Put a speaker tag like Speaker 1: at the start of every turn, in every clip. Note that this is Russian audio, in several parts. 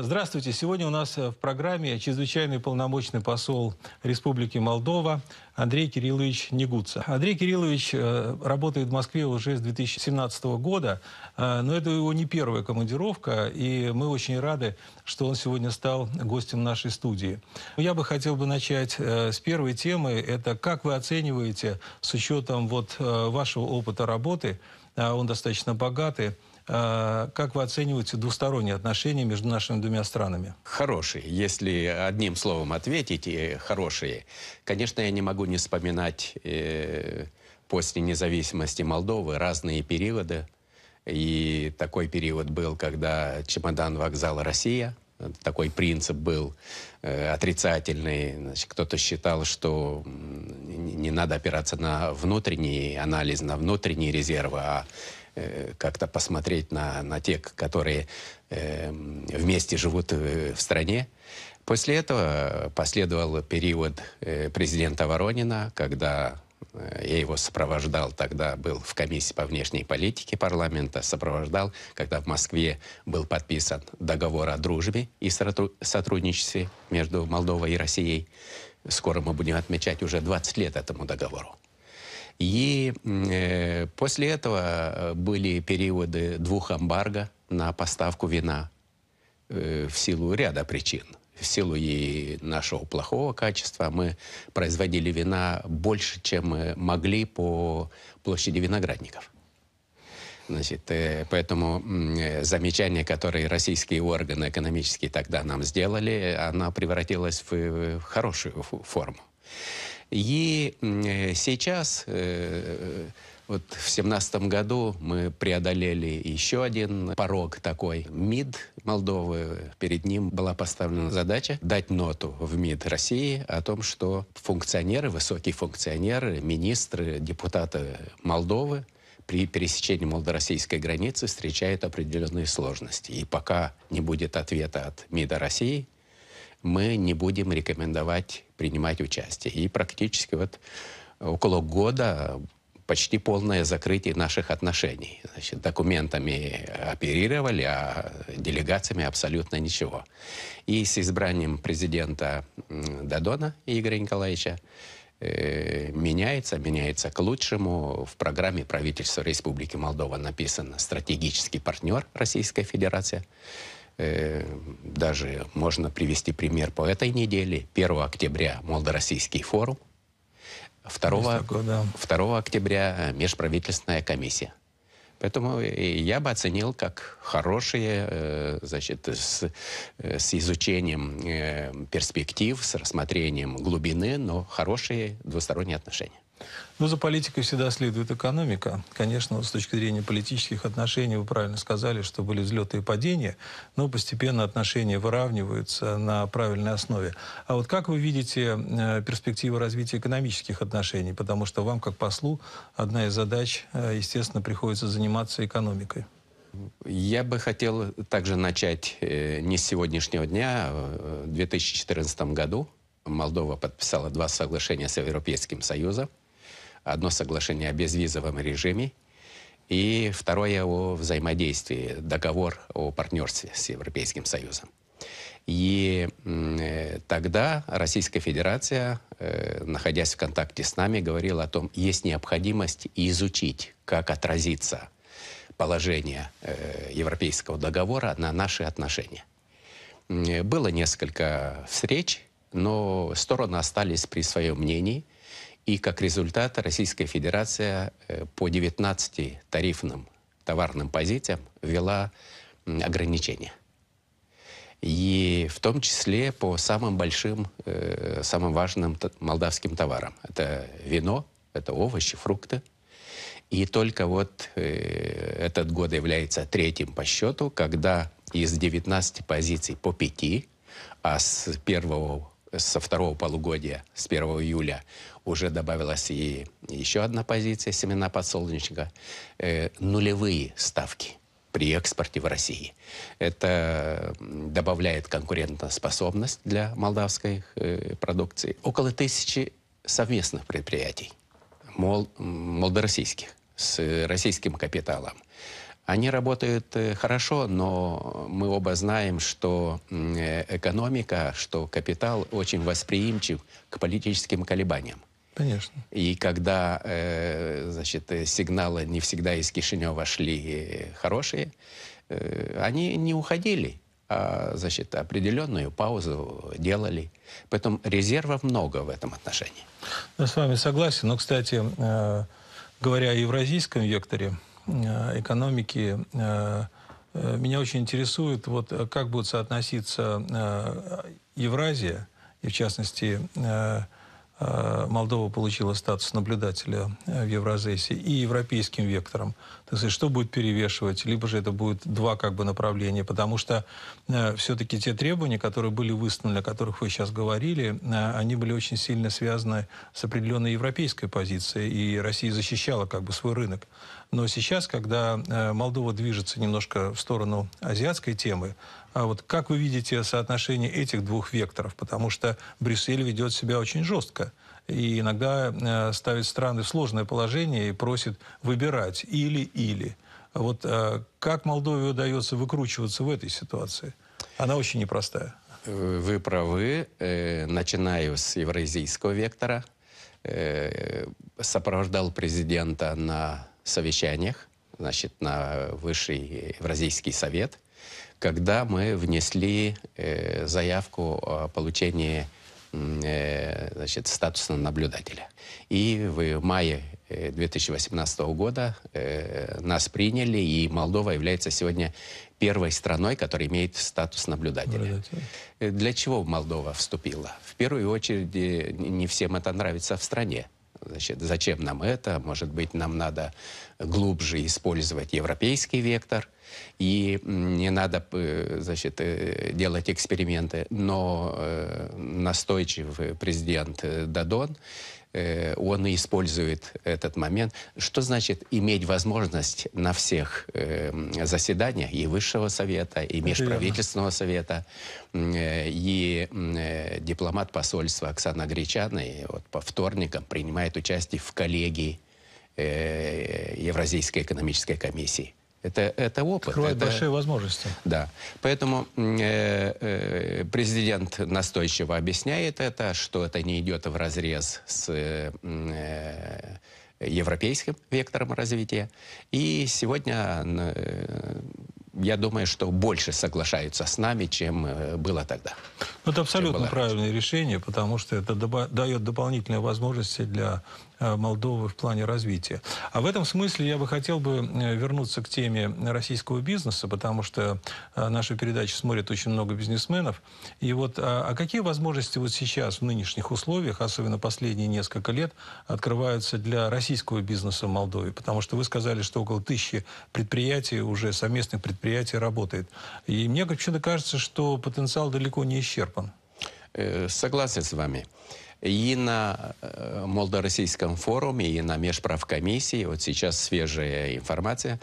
Speaker 1: Здравствуйте. Сегодня у нас э, в программе чрезвычайный полномочный посол Республики Молдова Андрей Кириллович Негуца. Андрей Кириллович э, работает в Москве уже с 2017 года, э, но это его не первая командировка, и мы очень рады, что он сегодня стал гостем нашей студии. Я бы хотел бы начать с первой темы. Это как вы оцениваете с учетом вот вашего опыта работы – а, он достаточно богатый. А, как вы оцениваете двусторонние отношения между нашими двумя странами?
Speaker 2: Хорошие. Если одним словом ответить, э, хорошие. Конечно, я не могу не вспоминать э, после независимости Молдовы разные периоды. И такой период был, когда чемодан вокзала «Россия», такой принцип был э, отрицательный. Значит, кто-то считал, что не надо опираться на внутренний анализ, на внутренние резервы, а э, как-то посмотреть на, на те, которые э, вместе живут э, в стране. После этого э, последовал период э, президента Воронина, когда Э, я его сопровождал тогда, был в комиссии по внешней политике парламента, сопровождал, когда в Москве был подписан договор о дружбе и сотрудничестве между Молдовой и Россией. Скоро мы будем отмечать уже 20 лет этому договору. И э, после этого э, были периоды двух эмбарго на поставку вина э, в силу ряда причин – в силу и нашего плохого качества мы производили вина больше, чем мы могли по площади виноградников. Значит, э, поэтому э, замечание, которое российские органы экономические тогда нам сделали, оно превратилось в хорошую форму. И э, сейчас вот в семнадцатом году мы преодолели еще один порог такой. МИД Молдовы, перед ним была поставлена задача дать ноту в МИД России о том, что функционеры, высокие функционеры, министры, депутаты Молдовы при пересечении молдо-российской границы встречают определенные сложности. И пока не будет ответа от МИДа России, мы не будем рекомендовать принимать участие. И практически вот около года почти полное закрытие наших отношений. Значит, документами оперировали, а делегациями абсолютно ничего. И с избранием президента Дадона Игоря Николаевича э, меняется, меняется к лучшему. В программе правительства Республики Молдова написано «Стратегический партнер Российская Федерация». Э, даже можно привести пример по этой неделе. 1 октября молдо форум – 2, такое, 2 октября межправительственная комиссия. Поэтому я бы оценил как хорошие, э, значит, с, э, с изучением э, перспектив, с рассмотрением глубины, но хорошие двусторонние отношения.
Speaker 1: Ну, за политикой всегда следует экономика. Конечно, с точки зрения политических отношений, вы правильно сказали, что были взлеты и падения, но постепенно отношения выравниваются на правильной основе. А вот как вы видите э, перспективы развития экономических отношений? Потому что вам, как послу, одна из задач, э, естественно, приходится заниматься экономикой.
Speaker 2: Я бы хотел также начать э, не с сегодняшнего дня. А, в 2014 году Молдова подписала два соглашения с Европейским Союзом – Одно соглашение о безвизовом режиме и второе о взаимодействии, договор о партнерстве с Европейским Союзом. И э, тогда Российская Федерация, э, находясь в контакте с нами, говорила о том, есть необходимость изучить, как отразится положение э, Европейского договора на наши отношения. Было несколько встреч, но стороны остались при своем мнении. И как результат Российская Федерация э, по 19 тарифным товарным позициям ввела ограничения. И в том числе по самым большим, э, самым важным молдавским товарам. Это вино, это овощи, фрукты. И только вот э, этот год является третьим по счету, когда из 19 позиций по 5, а с первого со второго полугодия, с 1 июля уже добавилась и еще одна позиция, семена подсолнечника, э, нулевые ставки при экспорте в России. Это добавляет конкурентоспособность для молдавской э, продукции. Около тысячи совместных предприятий, мол, молдороссийских, с российским капиталом. Они работают э, хорошо, но мы оба знаем, что э, экономика, что капитал очень восприимчив к политическим колебаниям. Конечно. И когда, э, значит, сигналы не всегда из Кишинева шли хорошие, э, они не уходили, а, значит, определенную паузу делали. Поэтому резервов много в этом отношении.
Speaker 1: Я с вами согласен. Но, кстати, э, говоря о евразийском векторе э, экономики, э, э меня очень интересует, вот э, как будет соотноситься э, Евразия, и в частности Э, Молдова получила статус наблюдателя э, в Евразии и европейским вектором так сказать, что будет перевешивать, либо же это будет два как бы направления, потому что э, все-таки те требования, которые были выставлены, о которых вы сейчас говорили, э, они были очень сильно связаны с определенной европейской позицией, и Россия защищала как бы свой рынок. Но сейчас, когда э, Молдова движется немножко в сторону азиатской темы, а вот как вы видите соотношение этих двух векторов? Потому что Брюссель ведет себя очень жестко и иногда э, ставит страны в сложное положение и просит выбирать или-или. Вот э, как Молдове удается выкручиваться в этой ситуации? Она очень непростая.
Speaker 2: Вы правы. Э, Начинаю с евразийского вектора. Сопровождал президента на совещаниях, значит, на Высший Евразийский совет, когда мы внесли заявку о получении Э, значит, статусного наблюдателя. И в мае 2018 э, года э, нас приняли, и Молдова является сегодня первой страной, которая имеет статус наблюдателя. Для чего Молдова вступила? В первую очередь, не всем это нравится в стране. Значит, зачем нам это? Может быть, нам надо глубже использовать европейский вектор, и не надо э, значит, э, делать эксперименты. Но э, настойчивый президент Дадон Э, он использует этот момент. Что значит иметь возможность на всех э, заседаниях и Высшего Совета, и Межправительственного Совета, э, и дипломат посольства Оксана Гречана и вот по вторникам принимает участие в коллегии Евразийской экономической комиссии. Это, это опыт. Открывает это, большие возможности. Да. Поэтому э, э, президент настойчиво объясняет это, что это не идет в разрез с... Э, э, европейским вектором развития. И сегодня, э, я думаю, что больше соглашаются с нами, чем э, было тогда.
Speaker 1: Ну, это абсолютно правильное решение, потому что это дает дополнительные возможности для Э, Молдовы в плане развития. А в этом смысле я бы хотел бы э, вернуться к теме российского бизнеса, потому что э, нашу передачу смотрит очень много бизнесменов. И вот, а, а какие возможности вот сейчас в нынешних условиях, особенно последние несколько лет, открываются для российского бизнеса в Молдове? Потому что вы сказали, что около тысячи предприятий, уже совместных предприятий работает. И мне почему-то кажется, что потенциал далеко не исчерпан.
Speaker 2: Согласен с вами. И на э, Молдоросийском форуме, и на межправкомиссии, вот сейчас свежая информация,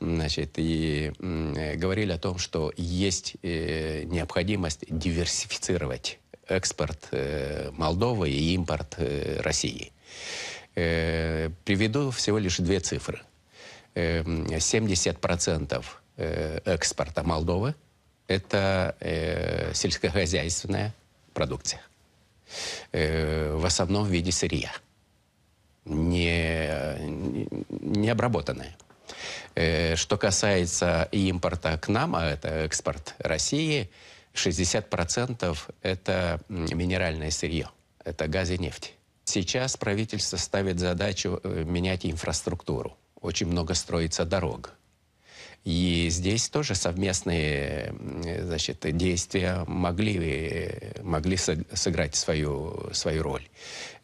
Speaker 2: значит, и э, говорили о том, что есть э, необходимость диверсифицировать экспорт Молдовы и импорт России. Приведу всего лишь две цифры. 70% эм, экспорта Молдовы – это сельскохозяйственная продукция. Э, в основном в виде сырья, не, э, не обработанное. Э, что касается импорта к нам, а это экспорт России, 60% это минеральное сырье, это газ и нефть. Сейчас правительство ставит задачу менять инфраструктуру. Очень много строится дорог, и здесь тоже совместные значит, действия могли, могли сыграть свою, свою роль.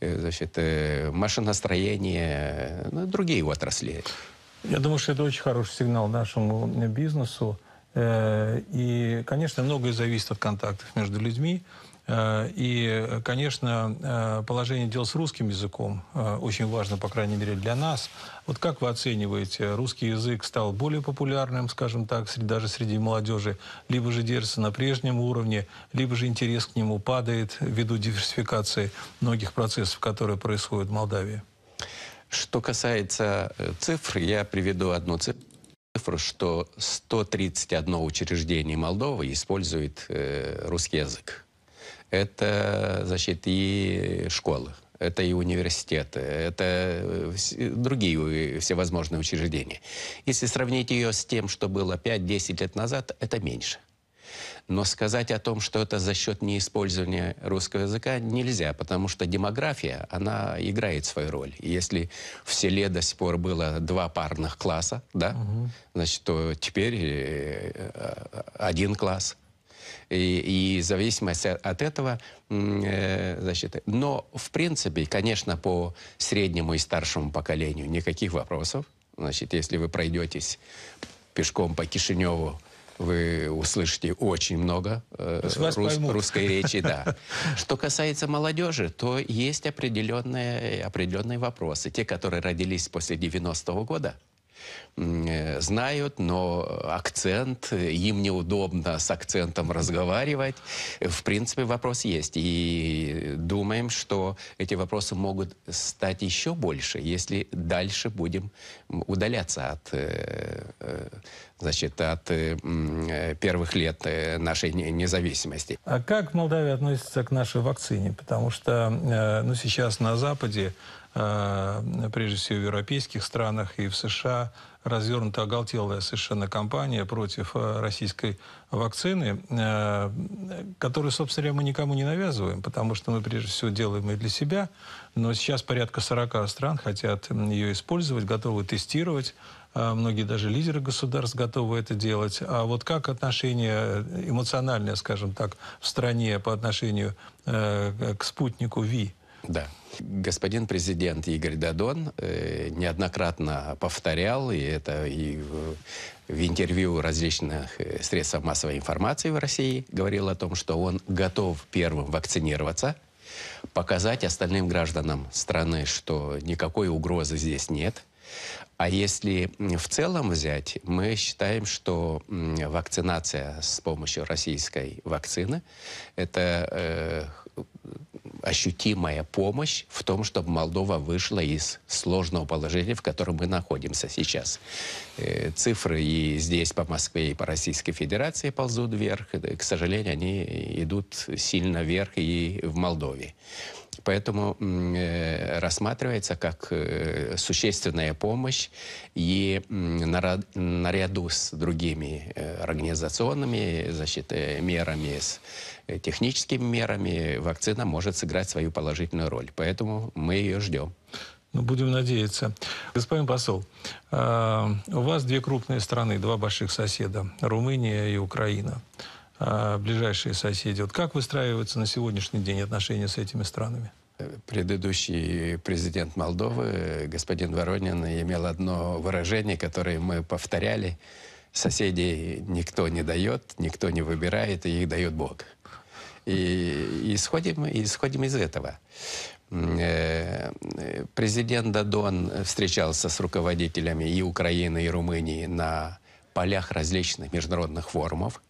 Speaker 2: Э, значит, э, машиностроение, ну, другие отрасли.
Speaker 1: Я думаю, что это очень хороший сигнал нашему бизнесу. Э, и, конечно, многое зависит от контактов между людьми. Э, и, конечно, э, положение дел с русским языком э, очень важно, по крайней мере, для нас. Вот как вы оцениваете, русский язык стал более популярным, скажем так, даже среди молодежи, либо же держится на прежнем уровне, либо же интерес к нему падает ввиду диверсификации многих процессов, которые происходят в Молдавии?
Speaker 2: Что касается цифр, я приведу одну цифру что 131 учреждение Молдовы использует русский язык это значит, и школы, это и университеты, это э, э, другие э, всевозможные учреждения. Если сравнить ее с тем, что было 5-10 лет назад, это меньше. Но сказать о том, что это за счет неиспользования русского языка, нельзя, потому что демография, она играет свою роль. если в селе до сих пор было два парных класса, да, угу. значит, то теперь один класс – и, и в зависимости от этого э, защиты. Но, в принципе, конечно, по среднему и старшему поколению никаких вопросов. Значит, если вы пройдетесь пешком по Кишиневу, вы услышите очень много э, рус, русской речи, да. Что касается молодежи, то есть определенные, определенные вопросы. Те, которые родились после 90-го года, Э, знают, но акцент, им неудобно с акцентом разговаривать. В принципе, вопрос есть. И думаем, что эти вопросы могут стать еще больше, если дальше будем удаляться от, э, э, значит, от первых лет нашей независимости.
Speaker 1: А как Молдавия относится к нашей вакцине? Потому что ну, сейчас на Западе Э, прежде всего в европейских странах и в США, развернута оголтелая совершенно кампания против э, российской вакцины, э, которую, собственно говоря, мы никому не навязываем, потому что мы, прежде всего, делаем и для себя. Но сейчас порядка 40 стран хотят ее использовать, готовы тестировать. Многие даже лидеры государств готовы это делать. А вот как отношение эмоциональное, скажем так, в стране по отношению к спутнику ВИ –
Speaker 2: да. Господин президент Игорь Дадон э, неоднократно повторял, и это и в, в интервью различных э, средств массовой информации в России говорил о том, что он готов первым вакцинироваться, показать остальным гражданам страны, что никакой угрозы здесь нет. А если в целом взять, мы считаем, что вакцинация с помощью российской вакцины – это э, ощутимая помощь в том, чтобы Молдова вышла из сложного положения, в котором мы находимся сейчас. Э, цифры и здесь по Москве, и по Российской Федерации ползут вверх. Э, к сожалению, они идут сильно вверх и в Молдове. Поэтому э, рассматривается как э, существенная помощь и наряду с другими э, организационными защитными мерами, с техническими мерами, вакцина может сыграть свою положительную роль. Поэтому мы ее ждем.
Speaker 1: Ну, будем надеяться. Господин посол, у вас две крупные страны, два больших соседа, Румыния и Украина. А, ближайшие соседи. Вот как выстраиваются на сегодняшний день отношения с этими странами?
Speaker 2: Предыдущий президент Молдовы, господин Воронин, имел одно выражение, которое мы повторяли. Соседей никто не дает, никто не выбирает, и их дает Бог. И исходим, исходим из этого. Э, президент Дадон встречался с руководителями и Украины, и Румынии на полях различных международных форумов –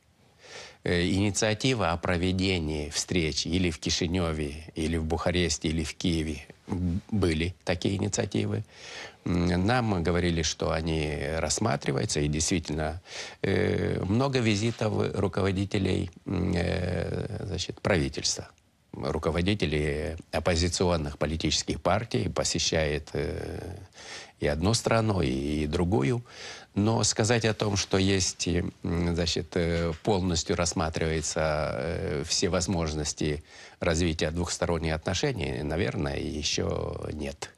Speaker 2: Э, инициатива о проведении встреч или в Кишиневе, или в Бухаресте, или в Киеве были такие инициативы. Нам говорили, что они рассматриваются, и действительно э, много визитов руководителей э, значит, правительства руководители оппозиционных политических партий, посещает э, и одну страну, и другую. Но сказать о том, что есть, э, значит, э, полностью рассматриваются все возможности развития двухсторонних отношений, наверное, еще нет.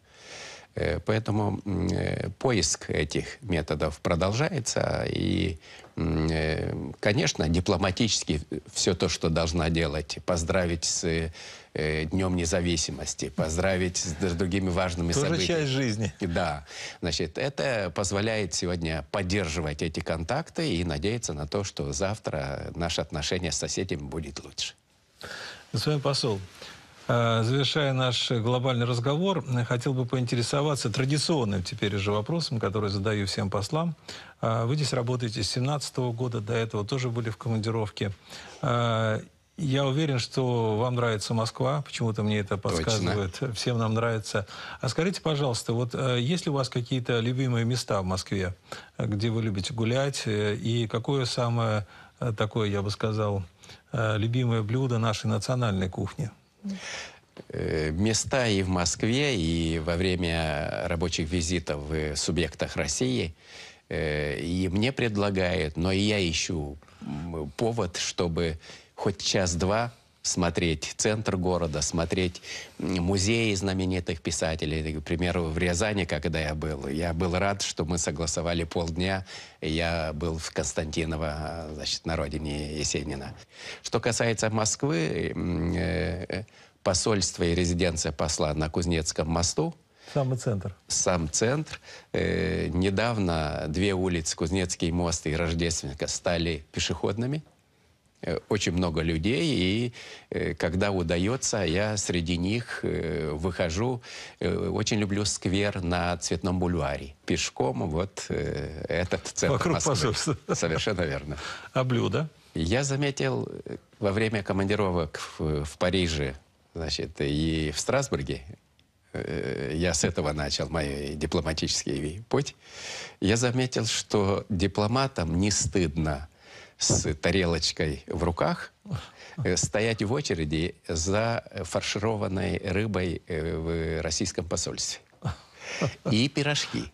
Speaker 2: Э, поэтому э, поиск этих методов продолжается. И, э, конечно, дипломатически все то, что должна делать, поздравить с Днем независимости, поздравить с другими важными Тоже событиями. часть жизни. Да. Значит, это позволяет сегодня поддерживать эти контакты и надеяться на то, что завтра наши отношения с соседями будет лучше.
Speaker 1: Господин посол, Э, завершая наш глобальный разговор, э, хотел бы поинтересоваться традиционным теперь же вопросом, который задаю всем послам. Э, вы здесь работаете с 2017 года, до этого тоже были в командировке. Я уверен, что вам нравится Москва, почему-то мне это подсказывает. Точно. Всем нам нравится. А скажите, пожалуйста, вот есть ли у вас какие-то любимые места в Москве, где вы любите гулять, и какое самое такое, я бы сказал, любимое блюдо нашей национальной кухни?
Speaker 2: Э, места и в Москве, и во время рабочих визитов в субъектах России. Э, и мне предлагают, но и я ищу повод, чтобы хоть час-два смотреть центр города, смотреть музеи знаменитых писателей. К примеру, в Рязани, когда я был, я был рад, что мы согласовали полдня. Я был в Константиново, значит, на родине Есенина. Что касается Москвы, э, э, посольство и резиденция посла на Кузнецком мосту,
Speaker 1: Самый центр.
Speaker 2: Сам центр. Э, недавно две улицы, Кузнецкий мост и Рождественка, стали пешеходными. Э, очень много людей, и э, когда удается, я среди них э, выхожу. Очень люблю сквер на Цветном бульваре. Пешком вот этот центр Вокруг Москвы. Посольства. Совершенно верно. А блюда? Я заметил во время командировок в, в Париже значит, и в Страсбурге, я с этого начал мой дипломатический путь, я заметил, что дипломатам не стыдно с тарелочкой в руках, э, стоять в очереди за фаршированной рыбой э, в российском посольстве. И пирожки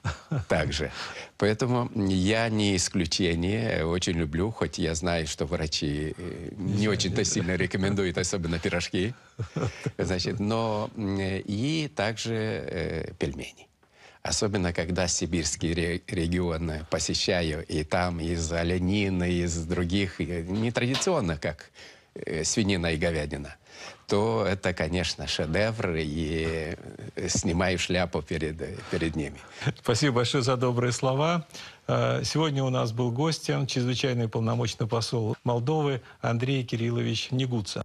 Speaker 2: также. Поэтому я не исключение. Очень люблю, хоть я знаю, что врачи э, не очень-то сильно рекомендуют, особенно пирожки. Значит, но и также пельмени. Особенно, когда сибирские регионы посещаю, и там из оленины, из других, нетрадиционно, как э, свинина и говядина, то это, конечно, шедевр, и э, снимаю шляпу перед, перед ними.
Speaker 1: Спасибо большое за добрые слова. Э, сегодня у нас был гостем чрезвычайный полномочный посол Молдовы Андрей Кириллович Негуца.